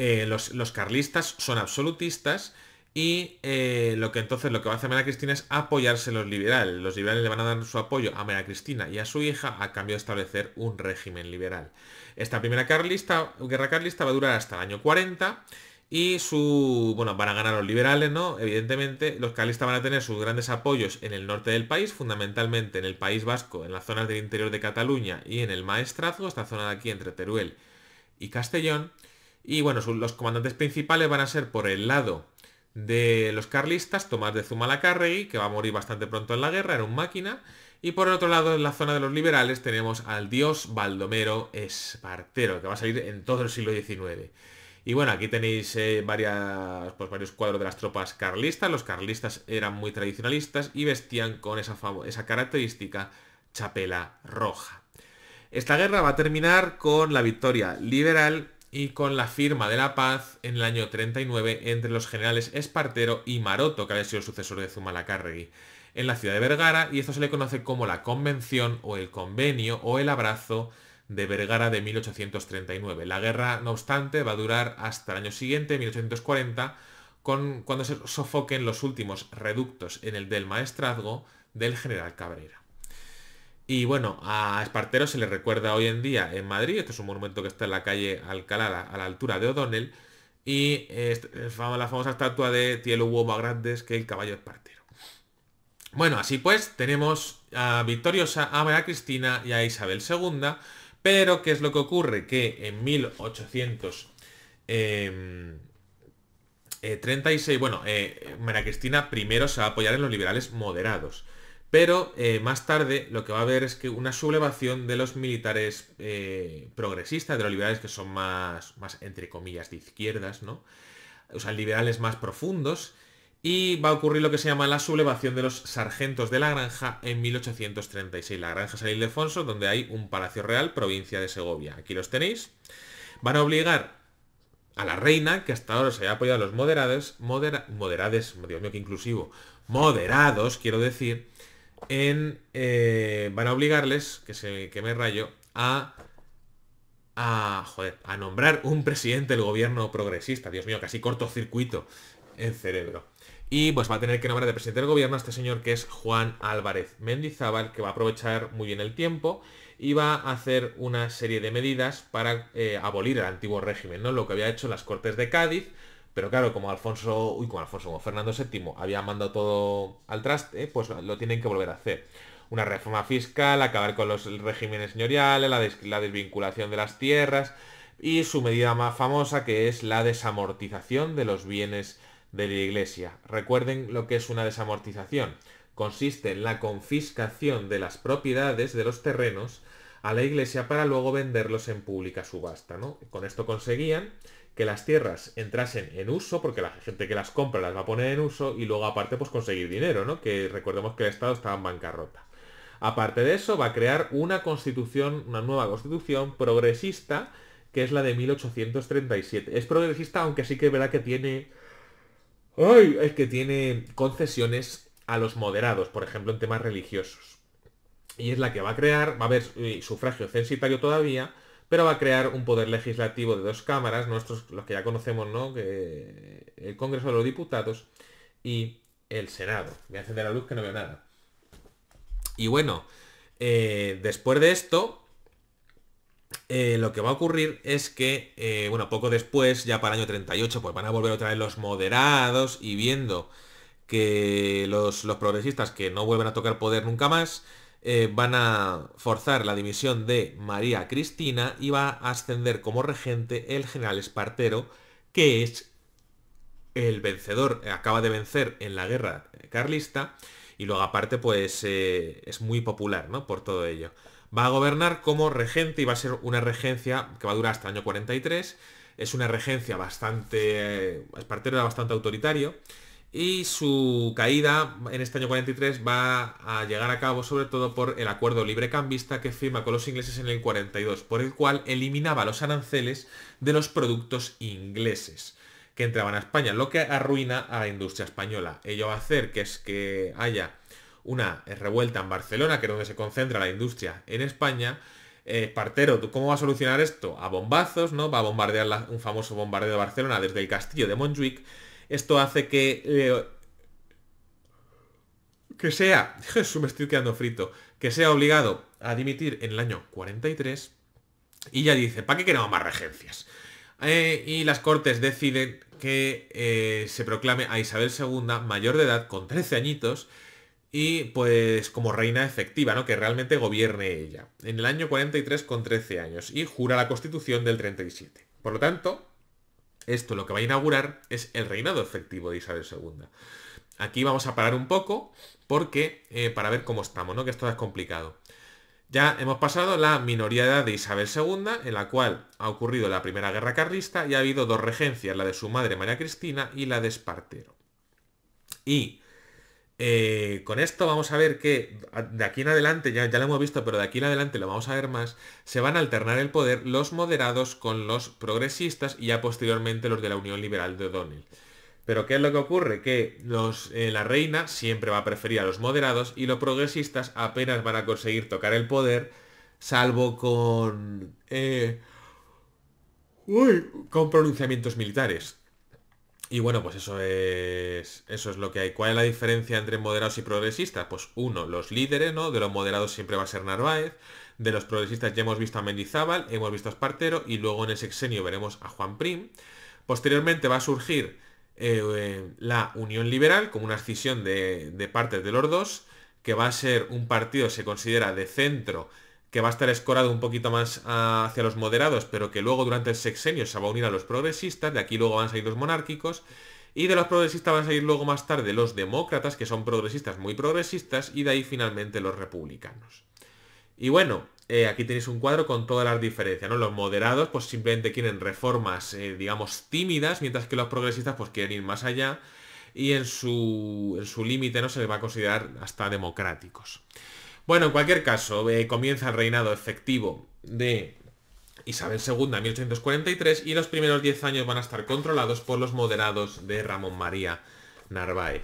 Speaker 1: Eh, los, carlistas son absolutistas y eh, lo que entonces lo que va a hacer María Cristina es apoyarse los liberales. Los liberales le van a dar su apoyo a María Cristina y a su hija a cambio de establecer un régimen liberal. Esta primera guerra carlista va a durar hasta el año 40 y su. Bueno, van a ganar los liberales, ¿no? Evidentemente, los carlistas van a tener sus grandes apoyos en el norte del país, fundamentalmente en el País Vasco, en las zonas del interior de Cataluña y en el Maestrazgo, esta zona de aquí entre Teruel y Castellón. Y bueno, los comandantes principales van a ser por el lado de los carlistas, Tomás de Zumalacárregui, que va a morir bastante pronto en la guerra, era un máquina. Y por el otro lado, en la zona de los liberales, tenemos al dios Baldomero Espartero, que va a salir en todo el siglo XIX. Y bueno, aquí tenéis eh, pues varios cuadros de las tropas carlistas. Los carlistas eran muy tradicionalistas y vestían con esa, esa característica chapela roja. Esta guerra va a terminar con la victoria liberal y con la firma de la paz en el año 39 entre los generales Espartero y Maroto, que había sido el sucesor de Zumalacárregui, en la ciudad de Vergara, y esto se le conoce como la Convención o el Convenio o el Abrazo de Vergara de 1839. La guerra, no obstante, va a durar hasta el año siguiente, 1840, con, cuando se sofoquen los últimos reductos en el del maestrazgo del general Cabrera. Y bueno, a Espartero se le recuerda hoy en día en Madrid, este es un monumento que está en la calle Alcalá, a la altura de O'Donnell, y es la famosa estatua de Tielo más grandes que el caballo Espartero. Bueno, así pues, tenemos a Victoriosa, a María Cristina y a Isabel II, pero ¿qué es lo que ocurre? Que en 1836, em, eh, bueno, eh, María Cristina primero se va a apoyar en los liberales moderados. Pero eh, más tarde lo que va a haber es que una sublevación de los militares eh, progresistas, de los liberales que son más, más, entre comillas, de izquierdas, ¿no? O sea, liberales más profundos. Y va a ocurrir lo que se llama la sublevación de los sargentos de la granja en 1836. La granja San Ildefonso, donde hay un palacio real, provincia de Segovia. Aquí los tenéis. Van a obligar a la reina, que hasta ahora se había apoyado a los moderados, moderados, moderades, Dios que inclusivo, moderados, quiero decir, en... Eh, van a obligarles, que, se, que me rayo, a... A, joder, a nombrar un presidente del gobierno progresista. Dios mío, casi cortocircuito en cerebro. Y pues va a tener que nombrar de presidente del gobierno a este señor que es Juan Álvarez Mendizábal, que va a aprovechar muy bien el tiempo y va a hacer una serie de medidas para eh, abolir el antiguo régimen, ¿no? Lo que había hecho las Cortes de Cádiz, pero claro, como Alfonso, uy, como Alfonso, Fernando VII había mandado todo al traste, pues lo tienen que volver a hacer. Una reforma fiscal, acabar con los regímenes señoriales, la, desvinculación de las tierras y su medida más famosa que es la desamortización de los bienes de la iglesia. Recuerden lo que es una desamortización. Consiste en la confiscación de las propiedades de los terrenos a la iglesia para luego venderlos en pública subasta. Con esto conseguían que las tierras entrasen en uso, porque la gente que las compra las va a poner en uso y luego aparte pues conseguir dinero, ¿no? Que recordemos que el Estado estaba en bancarrota. Aparte de eso, va a crear una constitución, una nueva constitución progresista, que es la de 1837. Es progresista, aunque sí que verá que tiene... ¡Ay! Es que tiene concesiones a los moderados, por ejemplo, en temas religiosos. Y es la que va a crear, va a haber eh, sufragio censitario todavía, pero va a crear un poder legislativo de dos cámaras, nuestros, los que ya conocemos, ¿no? Que el Congreso de los Diputados y el Senado. Voy a encender la luz que no veo nada. Y bueno, eh, después de esto, eh, lo que va a ocurrir es que, eh, bueno, poco después, ya para el año 38, pues van a volver otra vez los moderados y viendo que los, los progresistas que no vuelven a tocar poder nunca más, eh, van a forzar la dimisión de María Cristina y va a ascender como regente el general Espartero, que es el vencedor, eh, acaba de vencer en la guerra carlista y luego aparte pues eh, es muy popular ¿no? por todo ello. Va a gobernar como regente y va a ser una regencia que va a durar hasta el año 43. Es una regencia bastante... Espartero era bastante autoritario y su caída en este año 43 va a llegar a cabo sobre todo por el acuerdo librecambista que firma con los ingleses en el 42, por el cual eliminaba los aranceles de los productos ingleses que entraban a España, lo que arruina a la industria española. Ello va a hacer que es que haya una revuelta en Barcelona, que es donde se concentra la industria en España, eh, Partero, cómo va a solucionar esto? A bombazos, ¿no? Va a bombardear un famoso bombardeo de Barcelona desde el castillo de Montjuic esto hace que... Eh, que sea... [LAUGHS] me estoy quedando frito. Que sea obligado a dimitir en el año 43. Y ya dice, ¿para qué queremos más regencias? Eh, y las cortes deciden que eh, se proclame a Isabel II mayor de edad, con 13 añitos, y pues como reina efectiva, ¿no? Que realmente gobierne ella. En el año 43 con 13 años y jura la constitución del 37. Por lo tanto, esto lo que va a inaugurar es el reinado efectivo de Isabel II. Aquí vamos a parar un poco porque eh, para ver cómo estamos, ¿no? Que esto es complicado. Ya hemos pasado la minoría de edad de Isabel II, en la cual ha ocurrido la primera guerra carlista y ha habido dos regencias, la de su madre María Cristina y la de Espartero. Y eh, con esto vamos a ver que de aquí en adelante, ya, ya lo hemos visto, pero de aquí en adelante lo vamos a ver más, se van a alternar el poder los moderados con los progresistas y ya posteriormente los de la Unión Liberal de O'Donnell. Pero ¿qué es lo que ocurre? Que eh, la reina siempre va a preferir a los moderados y los progresistas apenas van a conseguir tocar el poder, salvo con... Eh, con pronunciamientos militares. Y bueno, pues eso es, eso es lo que hay. ¿Cuál es la diferencia entre moderados y progresistas? Pues uno, los líderes, ¿no? De los moderados siempre va a ser Narváez. De los progresistas ya hemos visto a Mendizábal, hemos visto a Espartero y luego en el sexenio veremos a Juan Prim. Posteriormente va a surgir eh, eh, la Unión Liberal como una escisión de, de partes de los dos, que va a ser un partido, se considera de centro, que va a estar escorado un poquito más ah, hacia los moderados, pero que luego durante el sexenio se va a unir a los progresistas, de aquí luego van a salir los monárquicos, y de los progresistas van a salir luego más tarde los demócratas, que son progresistas muy progresistas, y de ahí finalmente los republicanos. Y bueno, eh, aquí tenéis un cuadro con todas las diferencias, ¿no? Los moderados pues simplemente quieren reformas, eh, digamos, tímidas, mientras que los progresistas pues quieren ir más allá, y en su, en su límite no se les va a considerar hasta democráticos. Bueno, en cualquier caso, eh, comienza el reinado efectivo de Isabel II en 1843 y los primeros 10 años van a estar controlados por los moderados de Ramón María Narváez.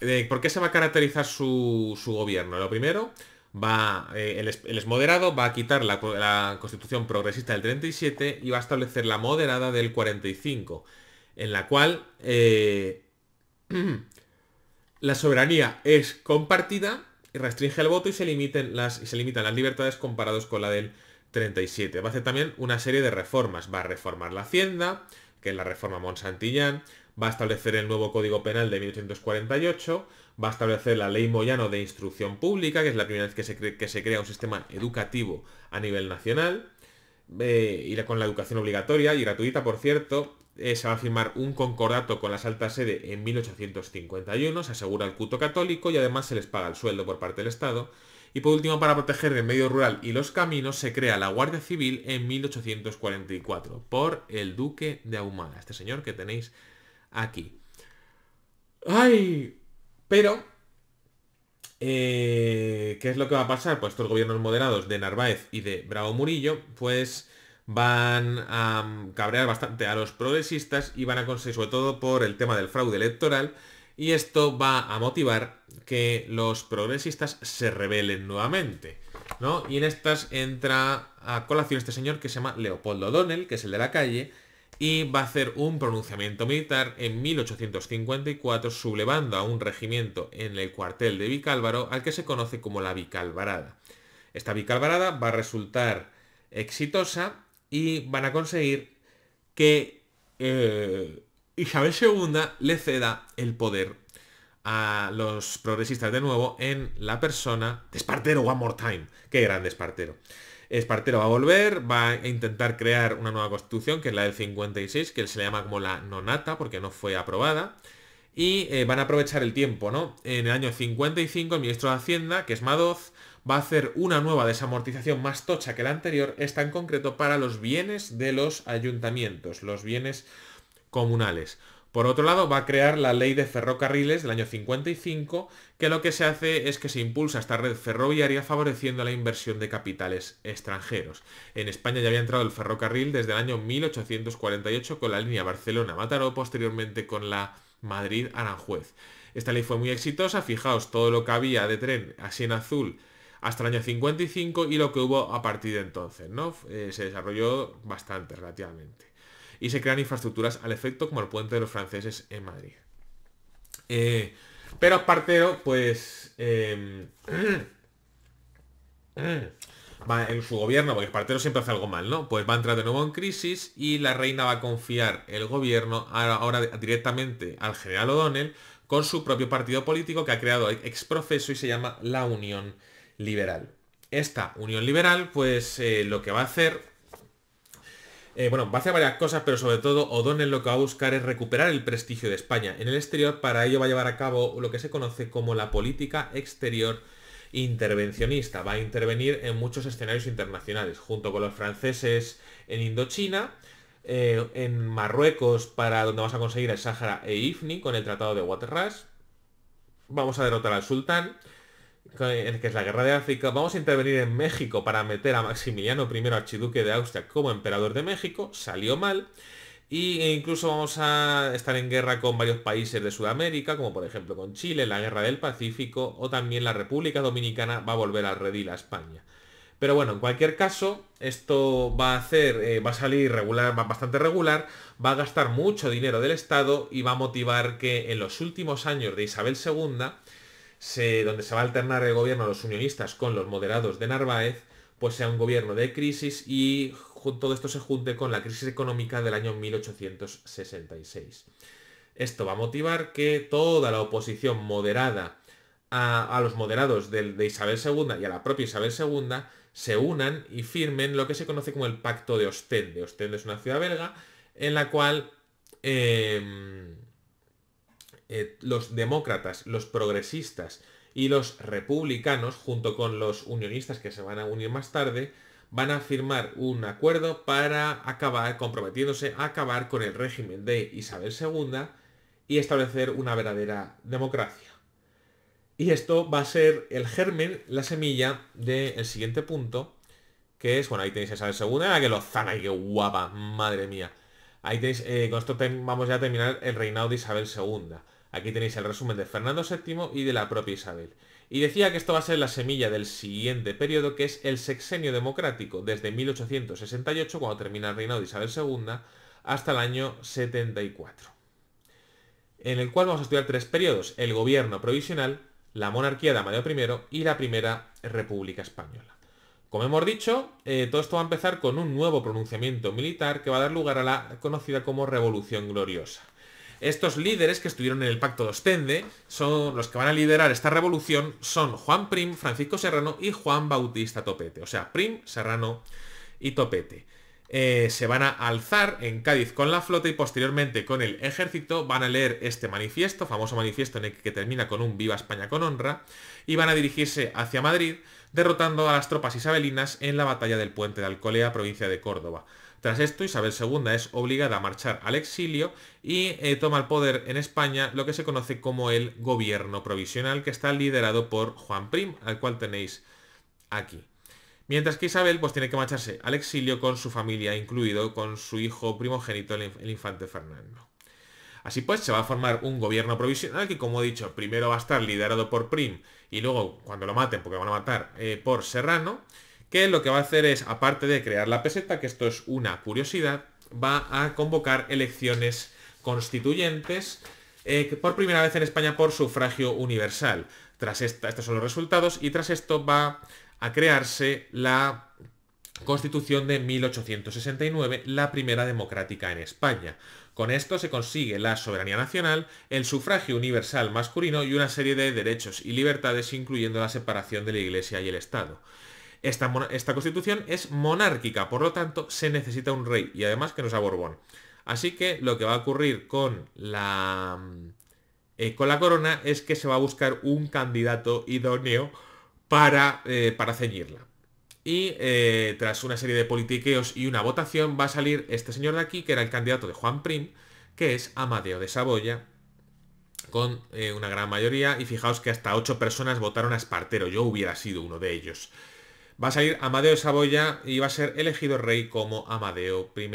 Speaker 1: Eh, ¿Por qué se va a caracterizar su, gobierno? Lo primero, va, el, eh, va a quitar la, constitución progresista del 37 y va a establecer la moderada del 45, en la cual [CLEARS THROAT] la soberanía es compartida restringe el voto y se, limiten las, y se limitan las libertades comparados con la del 37. Va a hacer también una serie de reformas. Va a reformar la Hacienda, que es la reforma Monsantillán, va a establecer el nuevo Código Penal de 1848, va a establecer la Ley Moyano de Instrucción Pública, que es la primera vez que se, que se crea un sistema educativo a nivel nacional, irá eh, con la educación obligatoria y gratuita, por cierto, eh, se va a firmar un concordato con la Santa Sede en 1851, se asegura el culto católico y además se les paga el sueldo por parte del Estado. Y por último, para proteger el medio rural y los caminos, se crea la Guardia Civil en 1844 por el Duque de Ahumada, este señor que tenéis aquí. ¡Ay! Pero, eh, ¿qué es lo que va a pasar? Pues estos gobiernos moderados de Narváez y de Bravo Murillo, pues van a mm, cabrear bastante a los progresistas y van a conseguir, sobre todo por el tema del fraude electoral, y esto va a motivar que los progresistas se rebelen nuevamente. ¿no? Y en estas entra a colación este señor que se llama Leopoldo donnell que es el de la calle, y va a hacer un pronunciamiento militar en 1854 sublevando a un regimiento en el cuartel de Vicálvaro al que se conoce como la Vicálvarada. Esta Vicálvarada va a resultar exitosa y van a conseguir que eh, Isabel II le ceda el poder a los progresistas de nuevo en la persona de Espartero One More Time. Qué grande Espartero. Espartero va a volver, va a intentar crear una nueva constitución, que es la del 56, que se le llama como la nonata, porque no fue aprobada. Y eh, van a aprovechar el tiempo, ¿no? En el año 55, el ministro de Hacienda, que es Madoz, va a hacer una nueva desamortización más tocha que la anterior, está en concreto para los bienes de los ayuntamientos, los bienes comunales. Por otro lado, va a crear la ley de ferrocarriles del año 55, que lo que se hace es que se impulsa esta red ferroviaria favoreciendo la inversión de capitales extranjeros. En España ya había entrado el ferrocarril desde el año 1848 con la línea Barcelona-Mataró, posteriormente con la Madrid-Aranjuez. Esta ley fue muy exitosa, fijaos todo lo que había de tren así en azul hasta el año 55 y lo que hubo a partir de entonces, ¿no? Eh, se desarrolló bastante relativamente. Y se crean infraestructuras al efecto como el puente de los franceses en Madrid. Eh, pero Espartero, pues... Em, [CLEARS THROAT] va en su gobierno, porque Espartero siempre hace algo mal, ¿no? Pues va a entrar de nuevo en crisis y la reina va a confiar el gobierno ahora directamente al general O'Donnell con su propio partido político que ha creado ex profeso y se llama La Unión liberal. Esta unión liberal, pues eh, lo que va a hacer eh, bueno, va a hacer varias cosas, pero sobre todo O'Donnell lo que va a buscar es recuperar el prestigio de España en el exterior. Para ello va a llevar a cabo lo que se conoce como la política exterior intervencionista. Va a intervenir en muchos escenarios internacionales, junto con los franceses en Indochina, eh, en Marruecos para donde vamos a conseguir el Sáhara e Ifni con el Tratado de Waterras. Vamos a derrotar al sultán que es la guerra de África, vamos a intervenir en México para meter a Maximiliano I, archiduque de Austria, como emperador de México, salió mal. e incluso vamos a estar en guerra con varios países de Sudamérica, como por ejemplo con Chile, la Guerra del Pacífico, o también la República Dominicana va a volver al redil a España. Pero bueno, en cualquier caso, esto va a hacer, eh, va a salir bastante regular, va a gastar mucho dinero del Estado y va a motivar que en los últimos años de Isabel II donde se va a alternar el gobierno de los unionistas con los moderados de Narváez, pues sea un gobierno de crisis y todo esto se junte con la crisis económica del año 1866. Esto va a motivar que toda la oposición moderada a, los moderados de, Isabel II y a la propia Isabel II se unan y firmen lo que se conoce como el Pacto de Ostende. Ostende es una ciudad belga en la cual em, eh, los demócratas, los progresistas y los republicanos, junto con los unionistas que se van a unir más tarde, van a firmar un acuerdo para acabar, comprometiéndose a acabar con el régimen de Isabel II y establecer una verdadera democracia. Y esto va a ser el germen, la semilla del siguiente punto, que es, bueno, ahí tenéis Isabel II. II que lozana y qué guapa, madre mía. Ahí tenéis, eh, con esto vamos ya a terminar el reinado de Isabel II. Aquí tenéis el resumen de Fernando VII y de la propia Isabel. Y decía que esto va a ser la semilla del siguiente periodo, que es el sexenio democrático, desde 1868, cuando termina el reinado de Isabel II, hasta el año 74. En el cual vamos a estudiar tres periodos, el gobierno provisional, la monarquía de Amadeo I y la primera República Española. Como hemos dicho, eh, todo esto va a empezar con un nuevo pronunciamiento militar que va a dar lugar a la conocida como Revolución Gloriosa. Estos líderes que estuvieron en el pacto de Ostende son los que van a liderar esta revolución son Juan Prim, Francisco Serrano y Juan Bautista Topete. O sea, Prim, Serrano y Topete. Eh, se van a alzar en Cádiz con la flota y posteriormente con el ejército van a leer este manifiesto, famoso manifiesto en el que termina con un Viva España con honra, y van a dirigirse hacia Madrid derrotando a las tropas isabelinas en la batalla del puente de Alcolea, provincia de Córdoba. Tras esto, Isabel II es obligada a marchar al exilio y eh, toma el poder en España lo que se conoce como el gobierno provisional, que está liderado por Juan Prim, al cual tenéis aquí. Mientras que Isabel pues, tiene que marcharse al exilio con su familia, incluido con su hijo primogénito, el infante Fernando. Así pues, se va a formar un gobierno provisional que, como he dicho, primero va a estar liderado por Prim y luego, cuando lo maten, porque van a matar, eh, por Serrano que lo que va a hacer es, aparte de crear la peseta, que esto es una curiosidad, va a convocar elecciones constituyentes eh, por primera vez en España por sufragio universal. Tras esta, estos son los resultados y tras esto va a crearse la Constitución de 1869, la primera democrática en España. Con esto se consigue la soberanía nacional, el sufragio universal masculino y una serie de derechos y libertades incluyendo la separación de la Iglesia y el Estado. Esta, constitución es monárquica, por lo tanto se necesita un rey y además que no sea Borbón. Así que lo que va a ocurrir con la, mm, eh, con la corona es que se va a buscar un candidato idóneo para, eh, para ceñirla. Y eh, tras una serie de politiqueos y una votación va a salir este señor de aquí, que era el candidato de Juan Prim, que es Amadeo de Saboya, con una gran mayoría. Y fijaos que hasta ocho personas votaron a Espartero, yo hubiera sido uno de ellos va a salir Amadeo de Saboya y va a ser elegido rey como Amadeo I.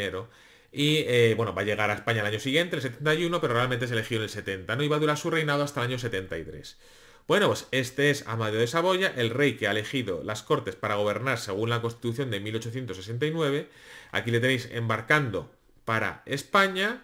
Speaker 1: Y eh, bueno, va a llegar a España el año siguiente, el 71, pero realmente es elegido en el 70, ¿no? Y va a durar su reinado hasta el año 73. Bueno, pues este es Amadeo de Saboya, el rey que ha elegido las Cortes para gobernar según la Constitución de 1869. Aquí le tenéis embarcando para España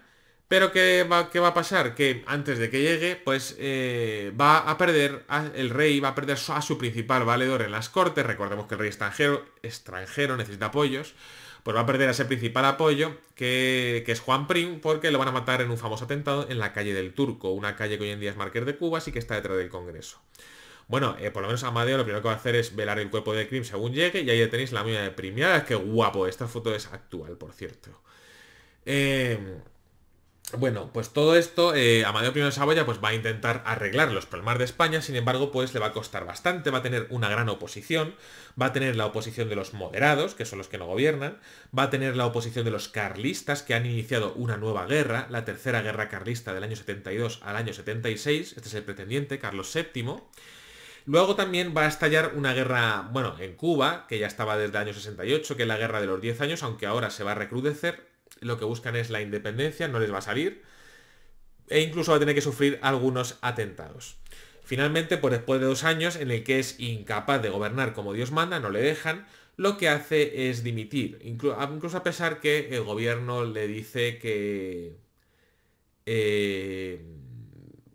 Speaker 1: pero ¿qué va, a pasar? Que antes de que llegue, pues eh, va a perder, el rey va a perder a su principal valedor en las cortes, recordemos que el rey extranjero, extranjero necesita apoyos, pues va a perder a ese principal apoyo, que, es Juan Prim, porque lo van a matar en un famoso atentado en la calle del Turco, una calle que hoy en día es Marqués de Cuba, así que está detrás del Congreso. Bueno, eh, por lo menos Amadeo lo primero que va a hacer es velar el cuerpo de Prim según llegue, y ahí tenéis la mía de Prim. es qué guapo, esta foto es actual, por cierto. Eh, bueno, pues todo esto, a eh, Amadeo I de Saboya pues va a intentar arreglar los problemas de España, sin embargo, pues le va a costar bastante, va a tener una gran oposición, va a tener la oposición de los moderados, que son los que no gobiernan, va a tener la oposición de los carlistas, que han iniciado una nueva guerra, la tercera guerra carlista del año 72 al año 76, este es el pretendiente, Carlos VII, Luego también va a estallar una guerra, bueno, en Cuba, que ya estaba desde el año 68, que es la guerra de los 10 años, aunque ahora se va a recrudecer lo que buscan es la independencia, no les va a salir. E incluso va a tener que sufrir algunos atentados. Finalmente, por pues después de dos años en el que es incapaz de gobernar como Dios manda, no le dejan, lo que hace es dimitir. Incluso a pesar que el gobierno le dice que... Eh,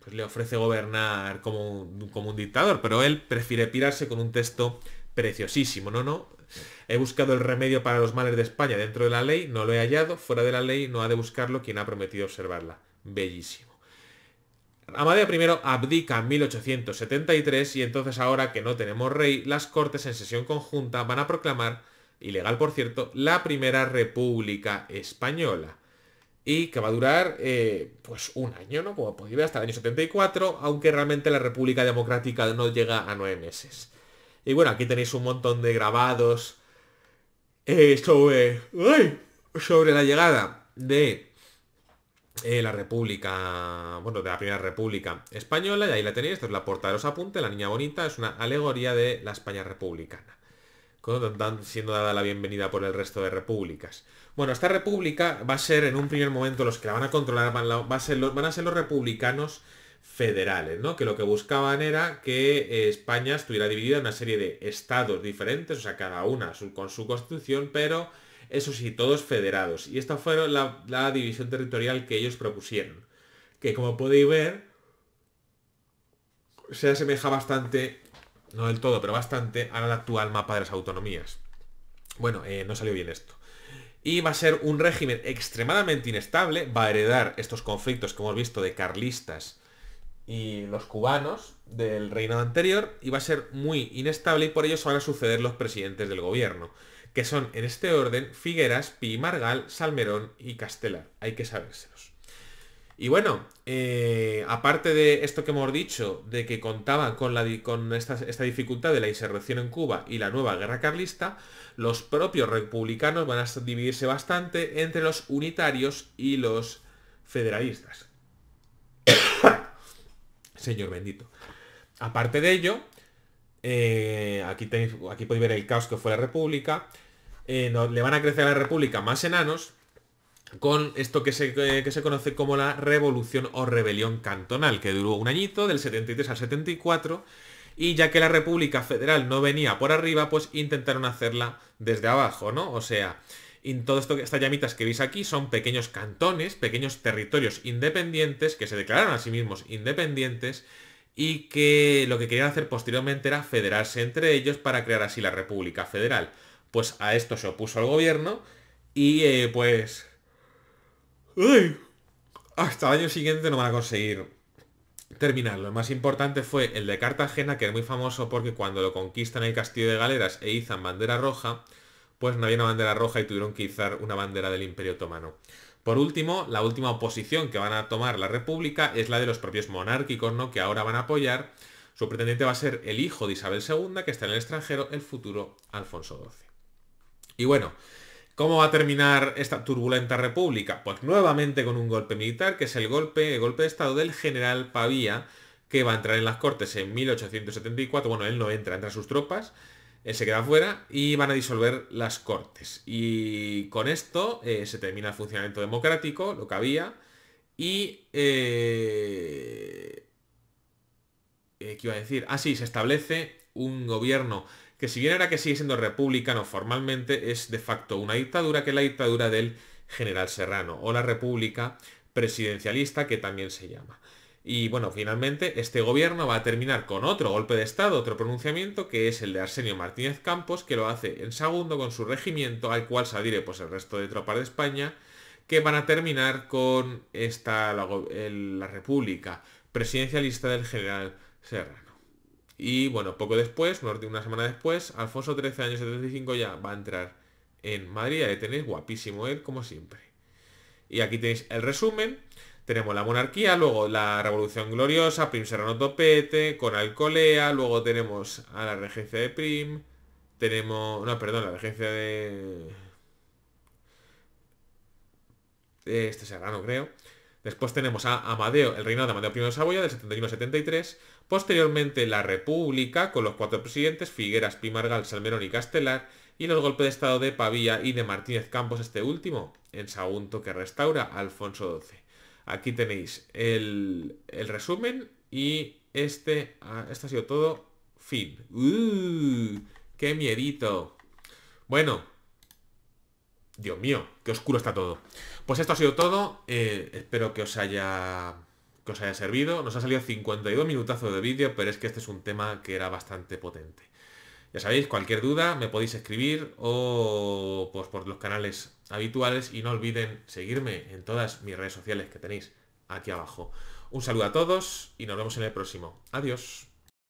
Speaker 1: pues le ofrece gobernar como como un dictador, pero él prefiere pirarse con un texto preciosísimo, no, no. He buscado el remedio para los males de España dentro de la ley, no lo he hallado, fuera de la ley no ha de buscarlo quien ha prometido observarla. Bellísimo. Amadeo I abdica en 1873 y entonces ahora que no tenemos rey, las cortes en sesión conjunta van a proclamar, ilegal por cierto, la primera república española y que va a durar eh, pues un año, ¿no? Como podía hasta el año 74, aunque realmente la República Democrática no llega a nueve meses. Y bueno, aquí tenéis un montón de grabados eh, sobre, sobre la llegada de eh, la República, bueno, de la Primera República Española, y ahí la tenéis, esto es la portada de los apuntes, la niña bonita, es una alegoría de la España republicana, siendo dada la bienvenida por el resto de repúblicas. Bueno, esta república va a ser en un primer momento los que la van a controlar, a ser van a ser los republicanos federales, ¿no? Que lo que buscaban era que eh, España estuviera dividida en una serie de estados diferentes, o sea, cada una con su constitución, pero eso sí, todos federados. Y esta fue la, división territorial que ellos propusieron. Que como podéis ver, se asemeja bastante, no del todo, pero bastante al actual mapa de las autonomías. Bueno, eh, no salió bien esto. Y va a ser un régimen extremadamente inestable, va a heredar estos conflictos que hemos visto de carlistas y los cubanos del reinado anterior iba a ser muy inestable y por ello se van a suceder los presidentes del gobierno, que son en este orden Figueras, Pi, Margal, Salmerón y Castelar. Hay que sabérselos. Y bueno, eh, aparte de esto que hemos dicho, de que contaban con, la, con esta, esta, dificultad de la insurrección en Cuba y la nueva guerra carlista, los propios republicanos van a dividirse bastante entre los unitarios y los federalistas. Señor bendito. Aparte de ello, eh, aquí, tenéis, aquí podéis ver el caos que fue la República. Eh, le van a crecer a la República más enanos con esto que se, eh, que se conoce como la Revolución o Rebelión Cantonal, que duró un añito, del 73 al 74, y ya que la República Federal no venía por arriba, pues intentaron hacerla desde abajo, ¿no? O sea, y todo esto, estas llamitas que veis aquí son pequeños cantones, pequeños territorios independientes que se declararon a sí mismos independientes y que lo que querían hacer posteriormente era federarse entre ellos para crear así la República Federal. Pues a esto se opuso el gobierno y eh, pues... Hasta el año siguiente no van a conseguir terminar. Lo más importante fue el de Cartagena, que es muy famoso porque cuando lo conquistan el castillo de Galeras e izan bandera roja, pues no había una bandera roja y tuvieron que izar una bandera del Imperio Otomano. Por último, la última oposición que van a tomar la República es la de los propios monárquicos, ¿no? Que ahora van a apoyar. Su pretendiente va a ser el hijo de Isabel II, que está en el extranjero, el futuro Alfonso XII. Y bueno, ¿cómo va a terminar esta turbulenta república? Pues nuevamente con un golpe militar, que es el golpe, el golpe de estado del general Pavía, que va a entrar en las Cortes en 1874. Bueno, él no entra, entra sus tropas él eh, se queda fuera y van a disolver las cortes. Y con esto eh, se termina el funcionamiento democrático, lo que había. Y... Eh, a decir? Ah, se establece un gobierno que si bien era que sigue siendo republicano formalmente, es de facto una dictadura, que es la dictadura del general Serrano, o la república presidencialista, que también se llama. Y bueno, finalmente este gobierno va a terminar con otro golpe de Estado, otro pronunciamiento, que es el de Arsenio Martínez Campos, que lo hace en segundo con su regimiento, al cual se pues, el resto de tropas de España, que van a terminar con esta, la, República presidencialista del general Serrano. Y bueno, poco después, una semana después, Alfonso 13 años 75 ya, va a entrar en Madrid. Ahí tenéis guapísimo él, como siempre. Y aquí tenéis el resumen. Tenemos la monarquía, luego la revolución gloriosa, Prim Serrano Topete, con Alcolea, luego tenemos a la regencia de Prim, tenemos... No, perdón, la regencia de... este Serrano, creo. Después tenemos a Amadeo, el reinado de Amadeo I de Saboya, del 71 73. Posteriormente la República, con los cuatro presidentes, Figueras, Pimargal, Salmerón y Castelar. Y los golpes de estado de Pavía y de Martínez Campos, este último, en Sagunto que restaura Alfonso XII. Aquí tenéis el, resumen y este, esto ha sido todo. Fin. ¡Uh! ¡Qué miedito! Bueno. Dios mío, qué oscuro está todo. Pues esto ha sido todo. Eh, espero que os haya que os haya servido. Nos ha salido 52 minutazos de vídeo, pero es que este es un tema que era bastante potente. Ya sabéis, cualquier duda me podéis escribir o pues, por los canales habituales y no olviden seguirme en todas mis redes sociales que tenéis aquí abajo. Un saludo a todos y nos vemos en el próximo. Adiós.